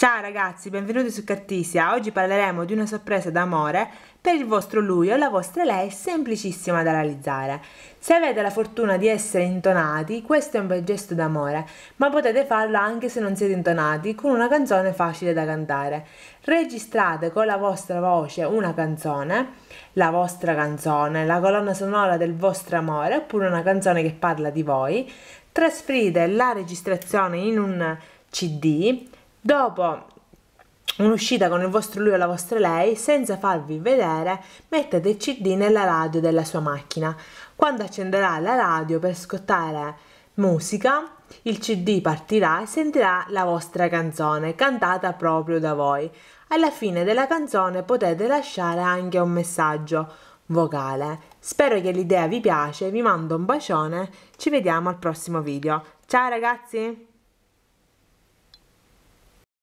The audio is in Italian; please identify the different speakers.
Speaker 1: Ciao ragazzi, benvenuti su Cartisia. Oggi parleremo di una sorpresa d'amore per il vostro lui o la vostra lei semplicissima da realizzare. Se avete la fortuna di essere intonati, questo è un bel gesto d'amore, ma potete farlo anche se non siete intonati con una canzone facile da cantare. Registrate con la vostra voce una canzone, la vostra canzone, la colonna sonora del vostro amore oppure una canzone che parla di voi. Trasferite la registrazione in un CD Dopo un'uscita con il vostro lui o la vostra lei, senza farvi vedere, mettete il CD nella radio della sua macchina. Quando accenderà la radio per scottare musica, il CD partirà e sentirà la vostra canzone, cantata proprio da voi. Alla fine della canzone potete lasciare anche un messaggio vocale. Spero che l'idea vi piace, vi mando un bacione, ci vediamo al prossimo video. Ciao ragazzi!